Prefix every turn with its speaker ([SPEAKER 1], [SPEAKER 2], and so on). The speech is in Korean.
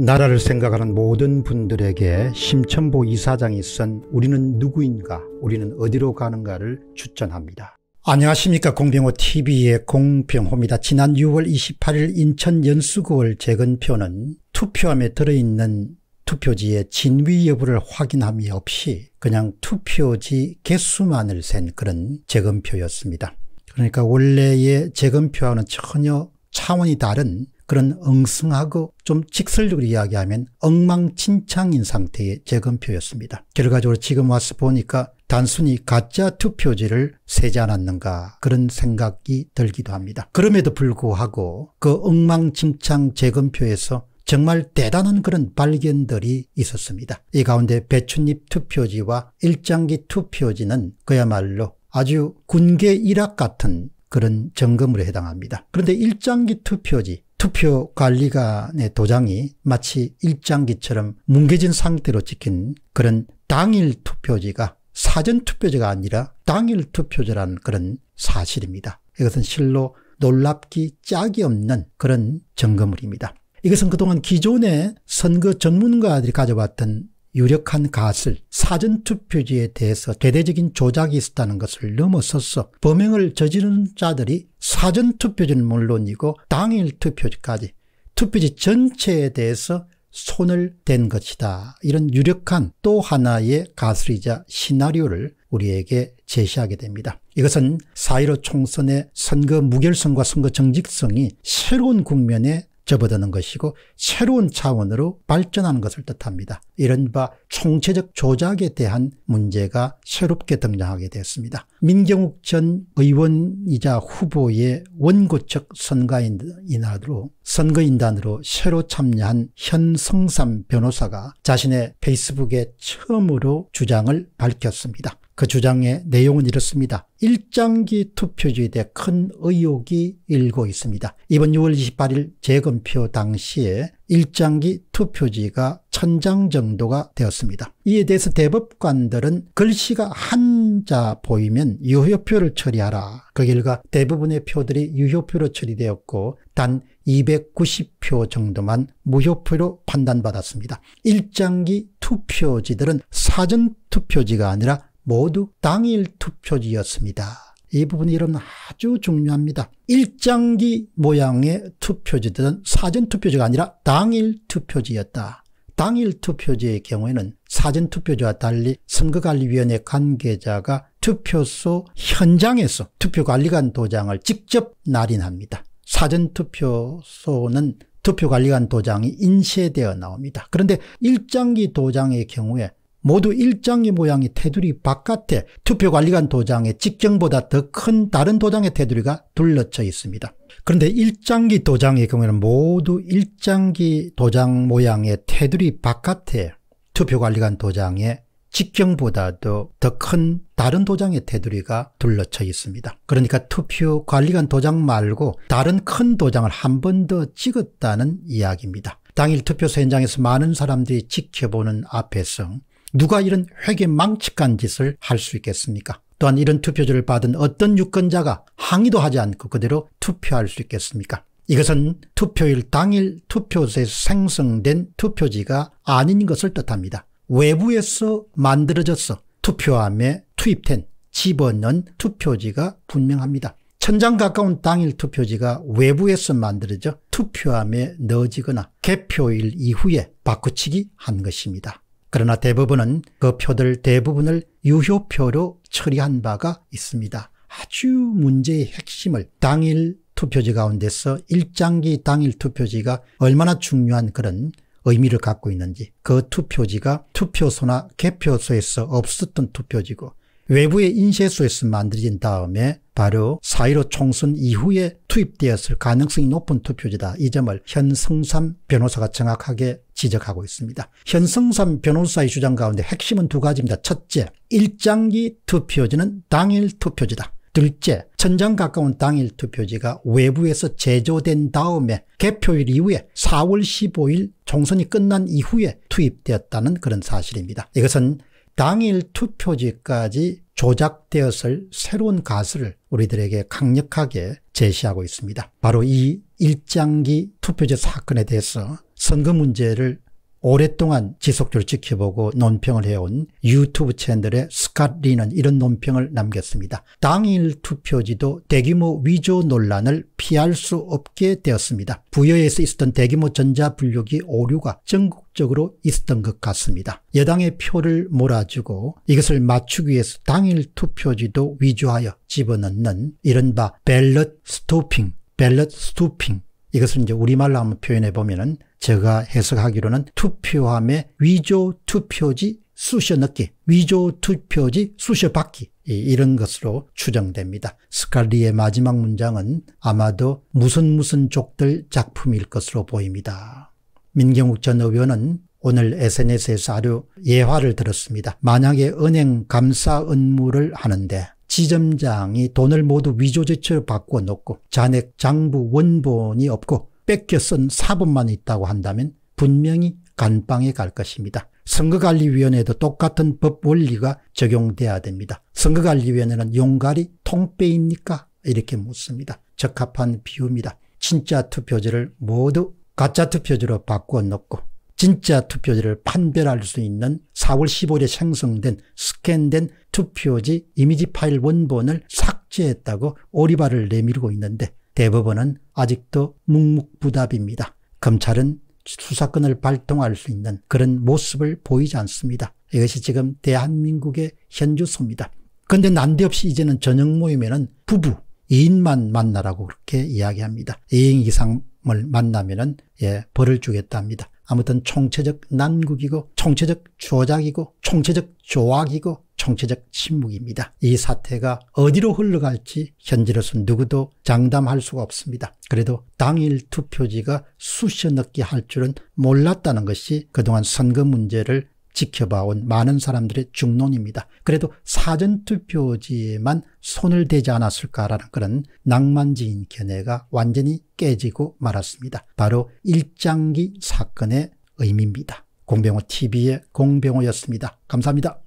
[SPEAKER 1] 나라를 생각하는 모든 분들에게 심천보 이사장이 쓴 우리는 누구인가 우리는 어디로 가는가를 추천합니다. 안녕하십니까 공병호TV의 공병호입니다. 지난 6월 28일 인천 연수구월 재건표는 투표함에 들어있는 투표지의 진위 여부를 확인함이 없이 그냥 투표지 개수만을 센 그런 재검표였습니다. 그러니까 원래의 재검표와는 전혀 차원이 다른 그런 엉성하고 좀 직설적으로 이야기하면 엉망진창인 상태의 재검표였습니다. 결과적으로 지금 와서 보니까 단순히 가짜 투표지를 세지 않았는가 그런 생각이 들기도 합니다. 그럼에도 불구하고 그 엉망진창 재검표에서 정말 대단한 그런 발견들이 있었습니다. 이 가운데 배춧잎 투표지와 일장기 투표지는 그야말로 아주 군계 일학 같은 그런 점검으로 해당합니다. 그런데 일장기 투표지 투표 관리관의 도장이 마치 일장기처럼 뭉개진 상태로 찍힌 그런 당일 투표지가 사전 투표지가 아니라 당일 투표지라는 그런 사실입니다. 이것은 실로 놀랍기 짝이 없는 그런 점검물입니다. 이것은 그동안 기존의 선거 전문가들이 가져왔던 유력한 가설, 사전투표지에 대해서 대대적인 조작이 있었다는 것을 넘어서서 범행을 저지른 자들이 사전투표지는 물론이고 당일투표지까지 투표지 전체에 대해서 손을 댄 것이다. 이런 유력한 또 하나의 가설이자 시나리오를 우리에게 제시하게 됩니다. 이것은 사1 5 총선의 선거 무결성과 선거 정직성이 새로운 국면에 접어드는 것이고 새로운 차원으로 발전하는 것을 뜻합니다. 이른바 총체적 조작에 대한 문제가 새롭게 등장하게 되었습니다. 민경욱 전 의원이자 후보의 원고측 선거인단으로 선거인단으로 새로 참여한 현성삼 변호사가 자신의 페이스북에 처음으로 주장을 밝혔습니다. 그 주장의 내용은 이렇습니다. 일장기 투표주에 대해 큰 의혹이 일고 있습니다. 이번 6월 28일 재검표 당시에 일장기 투표지가 천장 정도가 되었습니다. 이에 대해서 대법관들은 글씨가 한자 보이면 유효표를 처리하라. 그 결과 대부분의 표들이 유효표로 처리되었고 단 290표 정도만 무효표로 판단받았습니다. 일장기 투표지들은 사전투표지가 아니라 모두 당일 투표지였습니다. 이 부분이 여러 아주 중요합니다. 일장기 모양의 투표지들은 사전투표지가 아니라 당일 투표지였다. 당일 투표제의 경우에는 사전투표제와 달리 선거관리위원회 관계자가 투표소 현장에서 투표관리관 도장을 직접 날인합니다. 사전투표소는 투표관리관 도장이 인쇄되어 나옵니다. 그런데 일장기 도장의 경우에 모두 일장의 모양의 테두리 바깥에 투표관리관 도장의 직경보다 더 큰 다른 도장의 테두리가 둘러쳐 있습니다. 그런데 일장기 도장의 경우에는 모두 일장기 도장 모양의 테두리 바깥에 투표관리관 도장의 직경보다도 더 큰 다른 도장의 테두리가 둘러쳐 있습니다. 그러니까 투표 관리관 도장 말고 다른 큰 도장을 한 번 더 찍었다는 이야기입니다. 당일 투표소 현장에서 많은 사람들이 지켜보는 앞에서 누가 이런 회계망측한 짓을 할 수 있겠습니까? 또한 이런 투표지를 받은 어떤 유권자가 항의도 하지 않고 그대로 투표할 수 있겠습니까? 이것은 투표일 당일 투표소에 생성된 투표지가 아닌 것을 뜻합니다. 외부에서 만들어져서 투표함에 투입된 집어넣은 투표지가 분명합니다. 천장 가까운 당일 투표지가 외부에서 만들어져 투표함에 넣어지거나 개표일 이후에 바꾸치기 한 것입니다. 그러나 대부분은 그 표들 대부분을 유효표로 처리한 바가 있습니다. 아주 문제의 핵심을 당일 투표지 가운데서 일장기 당일 투표지가 얼마나 중요한 그런 의미를 갖고 있는지 그 투표지가 투표소나 개표소에서 없었던 투표지고 외부의 인쇄소에서 만들어진 다음에 바로 4.15 총선 이후에 투입되었을 가능성이 높은 투표지다. 이 점을 현성삼 변호사가 정확하게 지적하고 있습니다. 현성삼 변호사의 주장 가운데 핵심은 두 가지입니다. 첫째, 일장기 투표지는 당일 투표지다. 둘째, 천장 가까운 당일 투표지가 외부에서 제조된 다음에 개표일 이후에 4월 15일 총선이 끝난 이후에 투입되었다는 그런 사실입니다. 이것은 당일 투표지까지 조작되었을 새로운 가설을 우리들에게 강력하게 제시하고 있습니다. 바로 이 일장기 투표제 사건에 대해서 선거 문제를 오랫동안 지속적으로 지켜보고 논평을 해온 유튜브 채널의 스캇 리는 이런 논평을 남겼습니다. 당일 투표지도 대규모 위조 논란을 피할 수 없게 되었습니다. 부여에서 있었던 대규모 전자분류기 오류가 전국적으로 있었던 것 같습니다. 여당의 표를 몰아주고 이것을 맞추기 위해서 당일 투표지도 위조하여 집어넣는 이른바 벨럿 스토핑, 벨럿 스토핑 이것을 이제 우리말로 한번 표현해 보면은 제가 해석하기로는 투표함에 위조 투표지 수셔 넣기, 위조 투표지 수셔 받기 이런 것으로 추정됩니다. 스칼리의 마지막 문장은 아마도 무슨 무슨 족들 작품일 것으로 보입니다. 민경욱 전 의원은 오늘 SNS에서 아주 예화를 들었습니다. 만약에 은행 감사 업무를 하는데 지점장이 돈을 모두 위조 제출 바꿔 놓고 잔액 장부 원본이 없고 뺏겨 쓴 사본만 있다고 한다면 분명히 간방에 갈 것입니다. 선거관리위원회도 똑같은 법 원리가 적용돼야 됩니다. 선거관리위원회는 용가리 통배입니까? 이렇게 묻습니다. 적합한 비유입니다. 진짜 투표지를 모두 가짜 투표지로 바꾸어 놓고 진짜 투표지를 판별할 수 있는 4월 15일에 생성된 스캔된 투표지 이미지 파일 원본을 삭제했다고 오리발을 내밀고 있는데 대법원은 아직도 묵묵부답입니다. 검찰은 수사권을 발동할 수 있는 그런 모습을 보이지 않습니다. 이것이 지금 대한민국의 현주소입니다. 그런데 난데없이 이제는 저녁 모임에는 부부 이인만 만나라고 그렇게 이야기합니다. 이인 이상을 만나면 은 예, 벌을 주겠답니다. 아무튼 총체적 난국이고 총체적 조작이고 총체적 조악이고 총체적 침묵입니다. 이 사태가 어디로 흘러갈지 현재로서 누구도 장담할 수가 없습니다. 그래도 당일 투표지가 수셔 넣기 할 줄은 몰랐다는 것이 그동안 선거 문제를 지켜봐온 많은 사람들의 중론입니다. 그래도 사전투표지에만 손을 대지 않았을까라는 그런 낭만지인 견해가 완전히 깨지고 말았습니다. 바로 일장기 사건의 의미입니다. 공병호 TV의 공병호였습니다. 감사합니다.